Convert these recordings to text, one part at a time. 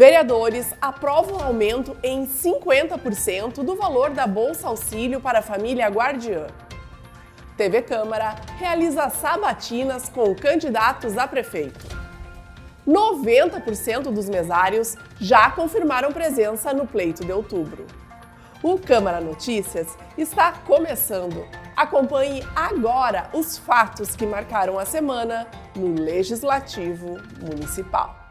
Vereadores aprovam aumento em 50% do valor da Bolsa Auxílio para a família Guardiã. TV Câmara realiza sabatinas com candidatos a prefeito. 90% dos mesários já confirmaram presença no pleito de outubro. O Câmara Notícias está começando. Acompanhe agora os fatos que marcaram a semana no Legislativo Municipal.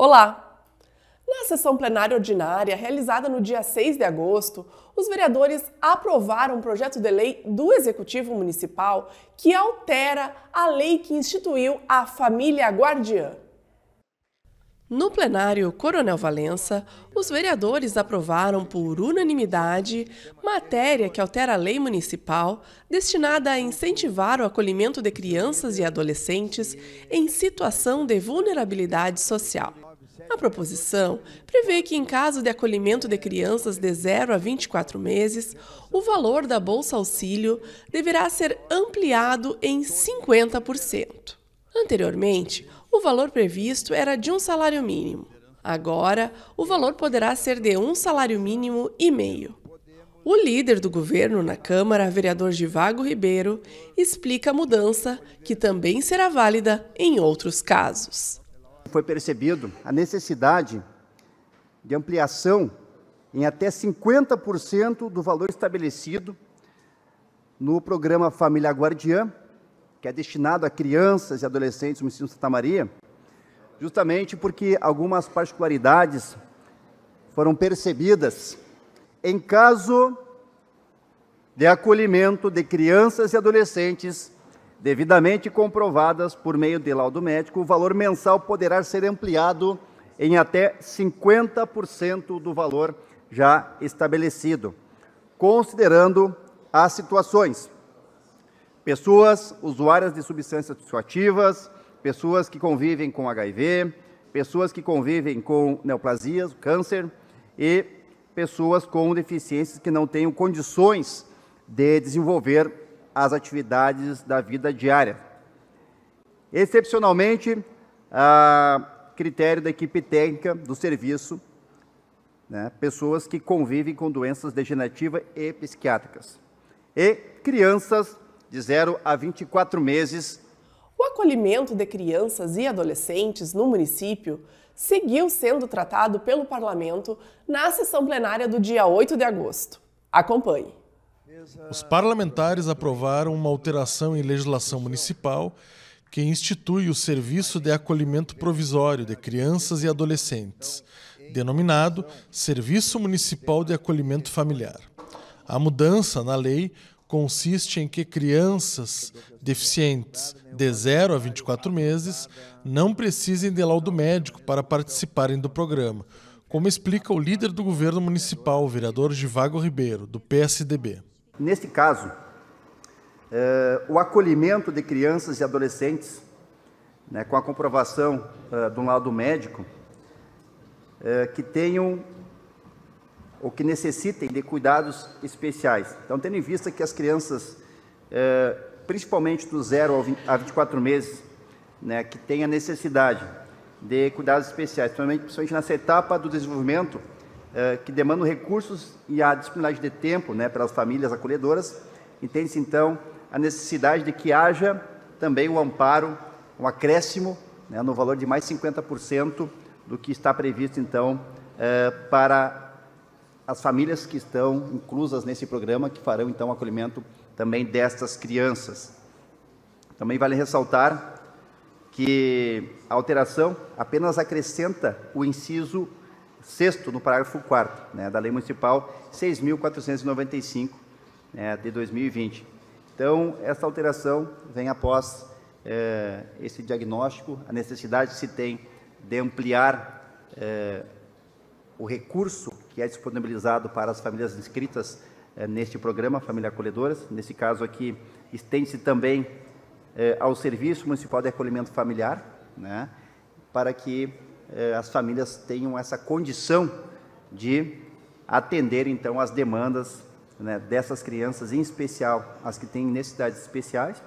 Olá! Na sessão plenária ordinária, realizada no dia 6 de agosto, os vereadores aprovaram um projeto de lei do Executivo Municipal que altera a lei que instituiu a família guardiã. No plenário Coronel Valença, os vereadores aprovaram por unanimidade matéria que altera a lei municipal destinada a incentivar o acolhimento de crianças e adolescentes em situação de vulnerabilidade social. A proposição prevê que, em caso de acolhimento de crianças de 0 a 24 meses, o valor da Bolsa Auxílio deverá ser ampliado em 50%. Anteriormente, o valor previsto era de um salário mínimo. Agora, o valor poderá ser de um salário mínimo e meio. O líder do governo na Câmara, vereador Givago Ribeiro, explica a mudança, que também será válida em outros casos foi percebido a necessidade de ampliação em até 50% do valor estabelecido no programa Família Guardiã, que é destinado a crianças e adolescentes no ensino Santa Maria, justamente porque algumas particularidades foram percebidas em caso de acolhimento de crianças e adolescentes Devidamente comprovadas por meio de laudo médico, o valor mensal poderá ser ampliado em até 50% do valor já estabelecido, considerando as situações: pessoas usuárias de substâncias psicoativas, pessoas que convivem com HIV, pessoas que convivem com neoplasias, câncer e pessoas com deficiências que não tenham condições de desenvolver às atividades da vida diária. Excepcionalmente, a critério da equipe técnica do serviço, né, pessoas que convivem com doenças degenerativas e psiquiátricas. E crianças de 0 a 24 meses. O acolhimento de crianças e adolescentes no município seguiu sendo tratado pelo Parlamento na sessão plenária do dia 8 de agosto. Acompanhe. Os parlamentares aprovaram uma alteração em legislação municipal que institui o Serviço de Acolhimento Provisório de Crianças e Adolescentes, denominado Serviço Municipal de Acolhimento Familiar. A mudança na lei consiste em que crianças deficientes de 0 a 24 meses não precisem de laudo médico para participarem do programa, como explica o líder do governo municipal, o vereador Givago Ribeiro, do PSDB. Neste caso, eh, o acolhimento de crianças e adolescentes, né, com a comprovação do eh, de lado médico, eh, que tenham ou que necessitem de cuidados especiais. Então, tendo em vista que as crianças, principalmente do zero a 24 meses, né, que têm a necessidade de cuidados especiais, principalmente nessa etapa do desenvolvimento, eh, que demandam recursos e a disponibilidade de tempo né, para as famílias acolhedoras, entende-se então a necessidade de que haja também um amparo, um acréscimo né, no valor de mais 50% do que está previsto então eh, para as famílias que estão inclusas nesse programa, que farão então o acolhimento também destas crianças. Também vale ressaltar que a alteração apenas acrescenta o inciso sexto no parágrafo 4 né, da Lei Municipal 6.495 né, de 2020. Então, essa alteração vem após eh, esse diagnóstico, a necessidade que se tem de ampliar eh, o recurso que é disponibilizado para as famílias inscritas eh, neste programa, Família Acolhedoras. Nesse caso aqui, estende-se também ao Serviço Municipal de Acolhimento Familiar, né, para que eh, as famílias tenham essa condição de atender então às demandas né, dessas crianças, em especial as que têm necessidades especiais,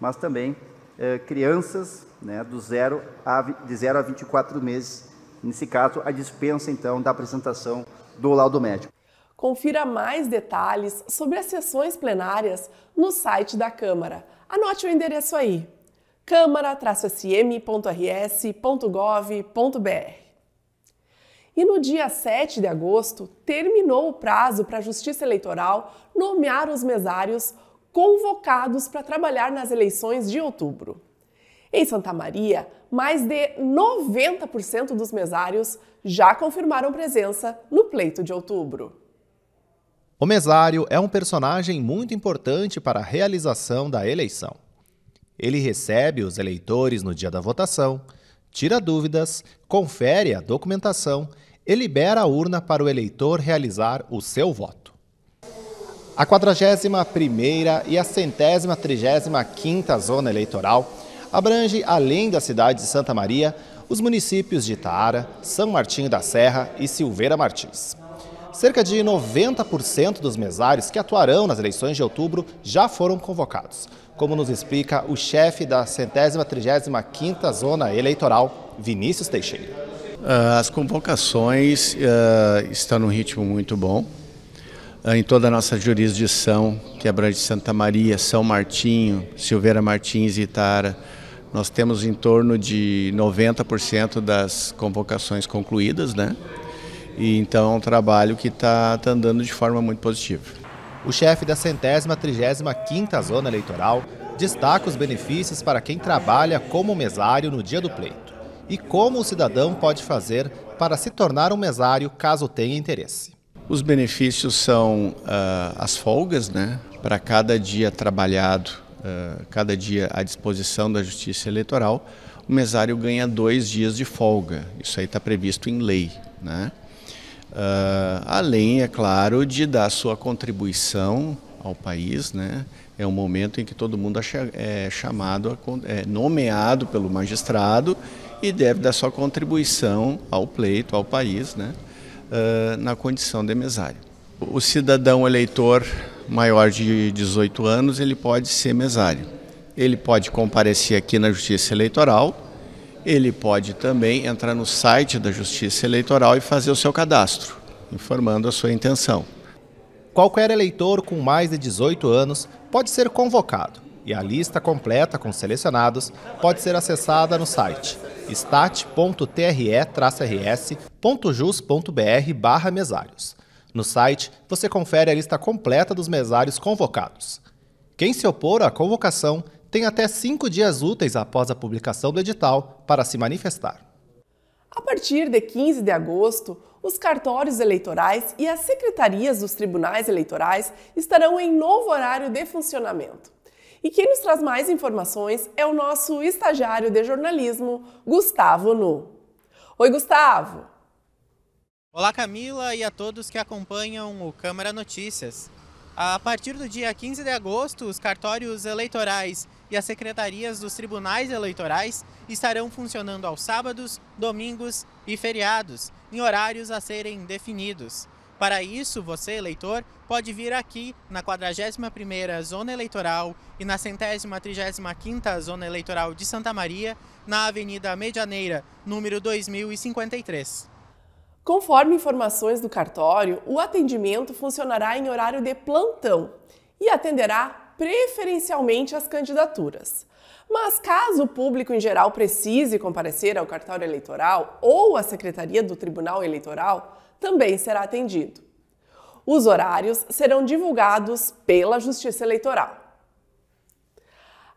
mas também eh, crianças né, do zero a, de 0 a 24 meses, nesse caso, a dispensa então da apresentação do laudo médico. Confira mais detalhes sobre as sessões plenárias no site da Câmara. Anote o endereço aí câmara-sm.rs.gov.br. E no dia 7 de agosto, terminou o prazo para a Justiça Eleitoral nomear os mesários convocados para trabalhar nas eleições de outubro. Em Santa Maria, mais de 90% dos mesários já confirmaram presença no pleito de outubro. O mesário é um personagem muito importante para a realização da eleição. Ele recebe os eleitores no dia da votação, tira dúvidas, confere a documentação e libera a urna para o eleitor realizar o seu voto. A 41ª e a centésima trigésima quinta zona eleitoral abrange, além da cidade de Santa Maria, os municípios de Itaara, São Martinho da Serra e Silveira Martins cerca de 90% dos mesários que atuarão nas eleições de outubro já foram convocados, como nos explica o chefe da centésima trigésima quinta Zona Eleitoral, Vinícius Teixeira. Ah, as convocações uh, estão num ritmo muito bom. Ah, em toda a nossa jurisdição, que é abrange Santa Maria, São Martinho, Silveira Martins e Itara, nós temos em torno de 90% das convocações concluídas, né? E então é um trabalho que está tá andando de forma muito positiva. O chefe da centésima trigésima quinta zona eleitoral destaca os benefícios para quem trabalha como mesário no dia do pleito e como o cidadão pode fazer para se tornar um mesário caso tenha interesse. Os benefícios são uh, as folgas, né? Para cada dia trabalhado, uh, cada dia à disposição da Justiça Eleitoral, o mesário ganha dois dias de folga. Isso aí está previsto em lei, né? Uh, além, é claro, de dar sua contribuição ao país, né? É um momento em que todo mundo é chamado, é nomeado pelo magistrado e deve dar sua contribuição ao pleito, ao país, né? Uh, na condição de mesário. O cidadão eleitor maior de 18 anos, ele pode ser mesário. Ele pode comparecer aqui na Justiça Eleitoral, ele pode também entrar no site da Justiça Eleitoral e fazer o seu cadastro, informando a sua intenção. Qualquer eleitor com mais de 18 anos pode ser convocado e a lista completa com selecionados pode ser acessada no site stat.tre-rs.jus.br mesários. No site, você confere a lista completa dos mesários convocados. Quem se opor à convocação tem até cinco dias úteis após a publicação do edital para se manifestar. A partir de 15 de agosto, os cartórios eleitorais e as secretarias dos tribunais eleitorais estarão em novo horário de funcionamento. E quem nos traz mais informações é o nosso estagiário de jornalismo, Gustavo Nu. Oi, Gustavo! Olá, Camila, e a todos que acompanham o Câmara Notícias. A partir do dia 15 de agosto, os cartórios eleitorais e as secretarias dos tribunais eleitorais estarão funcionando aos sábados, domingos e feriados, em horários a serem definidos. Para isso, você, eleitor, pode vir aqui na 41ª Zona Eleitoral e na 135ª Zona Eleitoral de Santa Maria, na Avenida Medianeira, número 2053. Conforme informações do cartório, o atendimento funcionará em horário de plantão e atenderá preferencialmente as candidaturas. Mas caso o público em geral precise comparecer ao cartório eleitoral ou à secretaria do Tribunal Eleitoral, também será atendido. Os horários serão divulgados pela Justiça Eleitoral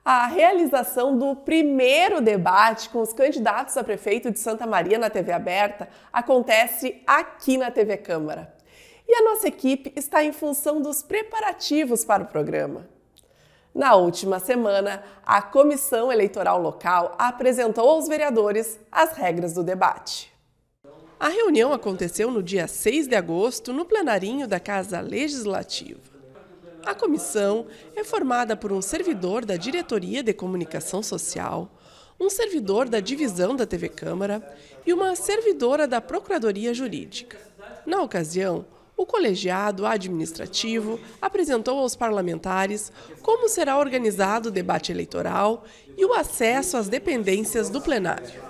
a realização do primeiro debate com os candidatos a prefeito de Santa Maria na TV aberta acontece aqui na TV Câmara. E a nossa equipe está em função dos preparativos para o programa. Na última semana, a Comissão Eleitoral Local apresentou aos vereadores as regras do debate. A reunião aconteceu no dia 6 de agosto, no plenarinho da Casa Legislativa. A comissão é formada por um servidor da Diretoria de Comunicação Social, um servidor da divisão da TV Câmara e uma servidora da Procuradoria Jurídica. Na ocasião, o colegiado administrativo apresentou aos parlamentares como será organizado o debate eleitoral e o acesso às dependências do plenário.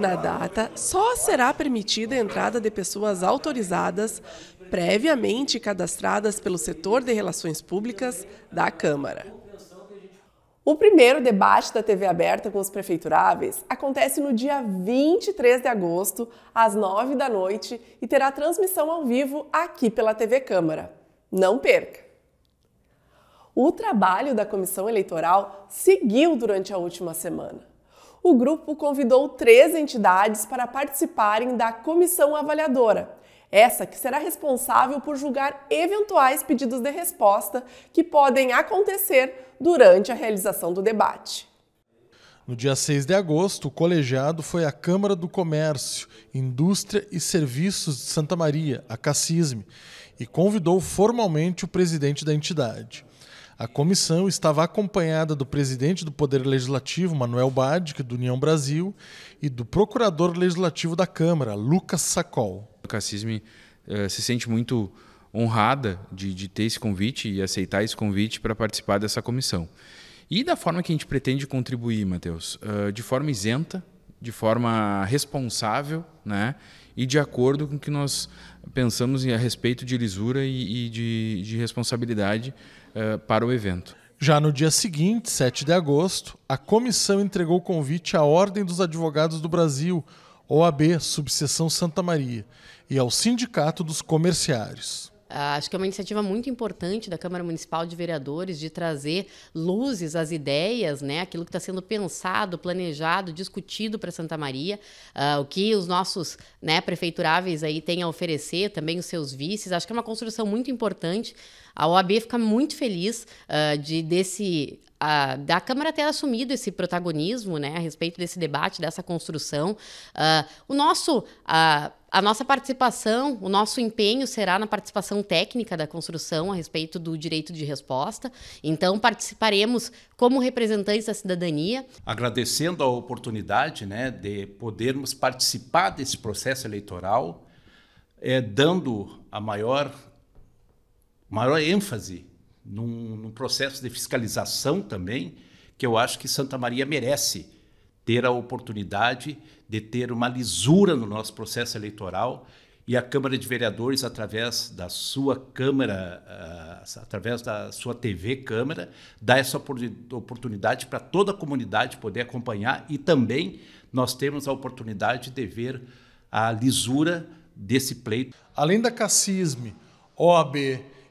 Na data, só será permitida a entrada de pessoas autorizadas previamente cadastradas pelo setor de relações públicas da Câmara. O primeiro debate da TV aberta com os prefeituráveis acontece no dia 23 de agosto, às 9 da noite, e terá transmissão ao vivo aqui pela TV Câmara. Não perca! O trabalho da comissão eleitoral seguiu durante a última semana. O grupo convidou três entidades para participarem da comissão avaliadora, essa que será responsável por julgar eventuais pedidos de resposta que podem acontecer durante a realização do debate. No dia 6 de agosto, o colegiado foi à Câmara do Comércio, Indústria e Serviços de Santa Maria, a CACISME, e convidou formalmente o presidente da entidade. A comissão estava acompanhada do presidente do Poder Legislativo, Manuel Badic, do União Brasil, e do procurador legislativo da Câmara, Lucas Sacol a Cassisme uh, eh, se sente muito honrada de, de ter esse convite e aceitar esse convite para participar dessa comissão. E da forma que a gente pretende contribuir, Matheus, uh, eh, de forma isenta, de forma responsável, né? E de acordo com o que nós pensamos a respeito de lisura e, e de, de, responsabilidade uh, para o evento. Já no dia seguinte, 7 de agosto, a comissão entregou o convite à Ordem dos Advogados do Brasil, OAB Subseção Santa Maria e ao Sindicato dos Comerciários. Ah, acho que é uma iniciativa muito importante da Câmara Municipal de Vereadores de trazer luzes às ideias, né? aquilo que está sendo pensado, planejado, discutido para Santa Maria, uh, o que os nossos né, prefeituráveis aí têm a oferecer, também os seus vices. Acho que é uma construção muito importante. A OAB fica muito feliz uh, de desse da Câmara ter assumido esse protagonismo né, a respeito desse debate, dessa construção. Uh, o nosso, uh, a nossa participação, o nosso empenho será na participação técnica da construção a respeito do direito de resposta. Então, participaremos como representantes da cidadania. Agradecendo a oportunidade né, de podermos participar desse processo eleitoral, é, dando a maior, maior ênfase num, num processo de fiscalização também, que eu acho que Santa Maria merece ter a oportunidade de ter uma lisura no nosso processo eleitoral e a Câmara de Vereadores, através da sua Câmara, ah, através da sua TV Câmara, dá essa oportunidade para toda a comunidade poder acompanhar e também nós temos a oportunidade de ver a lisura desse pleito. Além da CACISME, OAB,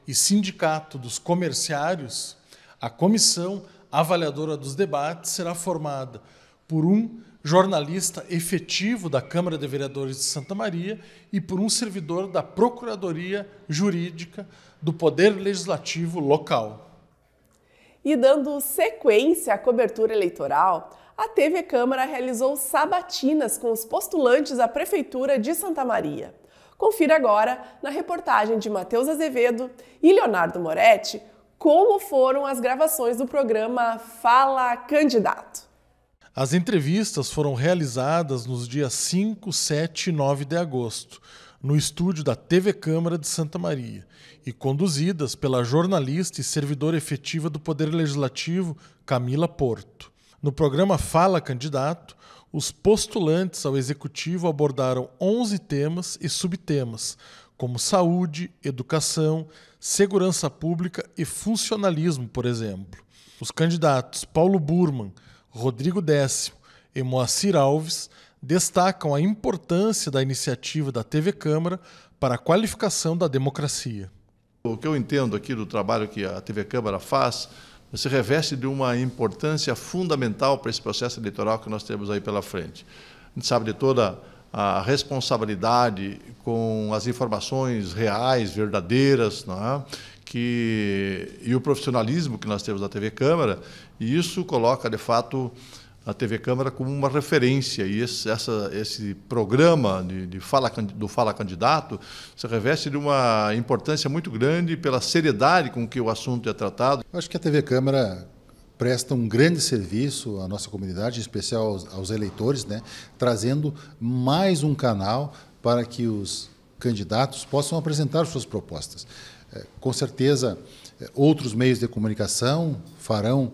e Sindicato dos Comerciários, a comissão avaliadora dos debates será formada por um jornalista efetivo da Câmara de Vereadores de Santa Maria e por um servidor da Procuradoria Jurídica do Poder Legislativo Local. E dando sequência à cobertura eleitoral, a TV Câmara realizou sabatinas com os postulantes à Prefeitura de Santa Maria. Confira agora na reportagem de Matheus Azevedo e Leonardo Moretti como foram as gravações do programa Fala Candidato. As entrevistas foram realizadas nos dias 5, 7 e 9 de agosto, no estúdio da TV Câmara de Santa Maria, e conduzidas pela jornalista e servidora efetiva do Poder Legislativo, Camila Porto. No programa Fala Candidato, os postulantes ao executivo abordaram 11 temas e subtemas, como saúde, educação, segurança pública e funcionalismo, por exemplo. Os candidatos Paulo Burman, Rodrigo Décimo e Moacir Alves destacam a importância da iniciativa da TV Câmara para a qualificação da democracia. O que eu entendo aqui do trabalho que a TV Câmara faz se reveste de uma importância fundamental para esse processo eleitoral que nós temos aí pela frente. A gente sabe de toda a responsabilidade com as informações reais, verdadeiras, não é? que, e o profissionalismo que nós temos na TV Câmara, e isso coloca, de fato, a TV Câmara como uma referência. E esse, essa, esse programa de, de fala, do Fala Candidato se reveste de uma importância muito grande pela seriedade com que o assunto é tratado. acho que a TV Câmara presta um grande serviço à nossa comunidade, em especial aos, aos eleitores, né? trazendo mais um canal para que os candidatos possam apresentar suas propostas. É, com certeza, é, outros meios de comunicação farão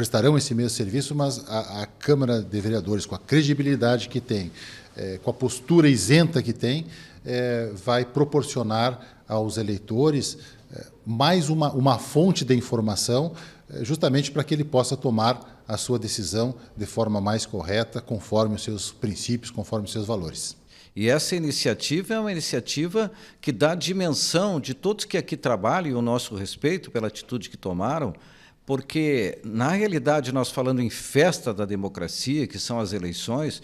prestarão esse mesmo serviço, mas a, a Câmara de Vereadores, com a credibilidade que tem, é, com a postura isenta que tem, é, vai proporcionar aos eleitores é, mais uma, uma fonte de informação, é, justamente para que ele possa tomar a sua decisão de forma mais correta, conforme os seus princípios, conforme os seus valores. E essa iniciativa é uma iniciativa que dá dimensão de todos que aqui trabalham e o nosso respeito pela atitude que tomaram, porque, na realidade, nós falando em festa da democracia, que são as eleições,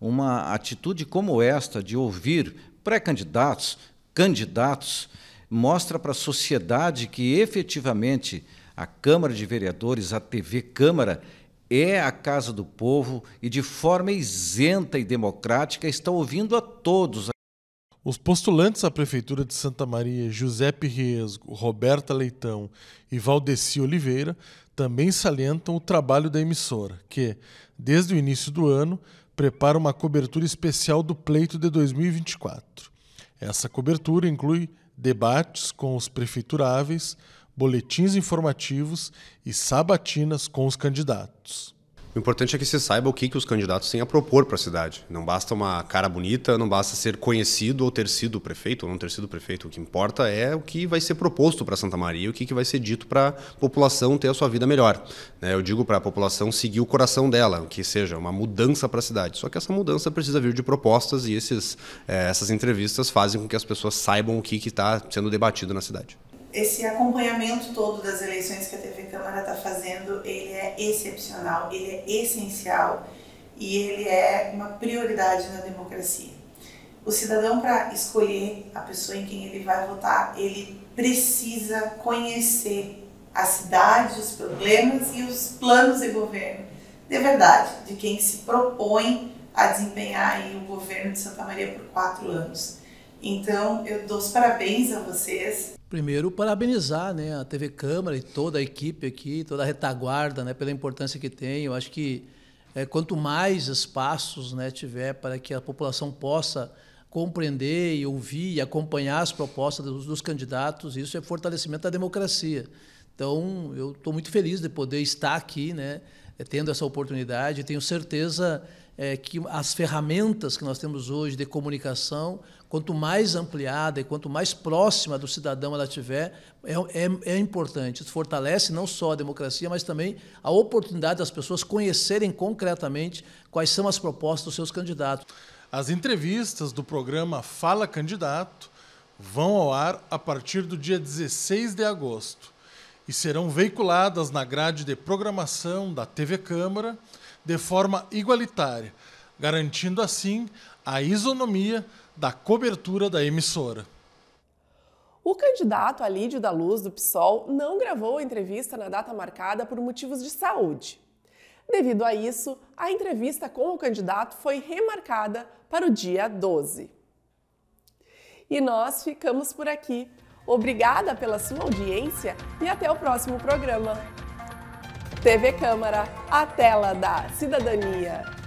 uma atitude como esta de ouvir pré-candidatos, candidatos, mostra para a sociedade que efetivamente a Câmara de Vereadores, a TV Câmara, é a casa do povo e de forma isenta e democrática está ouvindo a todos. Os postulantes à Prefeitura de Santa Maria, Giuseppe Riesgo, Roberta Leitão e Valdeci Oliveira, também salientam o trabalho da emissora, que, desde o início do ano, prepara uma cobertura especial do pleito de 2024. Essa cobertura inclui debates com os prefeituráveis, boletins informativos e sabatinas com os candidatos. O importante é que se saiba o que, que os candidatos têm a propor para a cidade. Não basta uma cara bonita, não basta ser conhecido ou ter sido prefeito ou não ter sido prefeito. O que importa é o que vai ser proposto para Santa Maria, o que, que vai ser dito para a população ter a sua vida melhor. Né? Eu digo para a população seguir o coração dela, que seja uma mudança para a cidade. Só que essa mudança precisa vir de propostas e esses, eh, essas entrevistas fazem com que as pessoas saibam o que está sendo debatido na cidade esse acompanhamento todo das eleições que a TV Câmara está fazendo, ele é excepcional, ele é essencial e ele é uma prioridade na democracia. O cidadão, para escolher a pessoa em quem ele vai votar, ele precisa conhecer a cidade, os problemas e os planos de governo, de verdade, de quem se propõe a desempenhar o governo de Santa Maria por quatro anos. Então, eu dou os parabéns a vocês. Primeiro, parabenizar né, a TV Câmara e toda a equipe aqui, toda a retaguarda, né, pela importância que tem. Eu acho que é, quanto mais espaços né, tiver para que a população possa compreender e ouvir e acompanhar as propostas dos, dos candidatos, isso é fortalecimento da democracia. Então, eu estou muito feliz de poder estar aqui, né, eh, tendo essa oportunidade. Tenho certeza é, que as ferramentas que nós temos hoje de comunicação, quanto mais ampliada e quanto mais próxima do cidadão ela tiver, é, é, é importante. Isso fortalece não só a democracia, mas também a oportunidade das pessoas conhecerem concretamente quais são as propostas dos seus candidatos. As entrevistas do programa Fala Candidato vão ao ar a partir do dia 16 de agosto e serão veiculadas na grade de programação da TV Câmara de forma igualitária, garantindo assim a isonomia da cobertura da emissora. O candidato Alídio da Luz do PSOL não gravou a entrevista na data marcada por motivos de saúde. Devido a isso, a entrevista com o candidato foi remarcada para o dia 12. E nós ficamos por aqui. Obrigada pela sua audiência e até o próximo programa. TV Câmara, a tela da cidadania.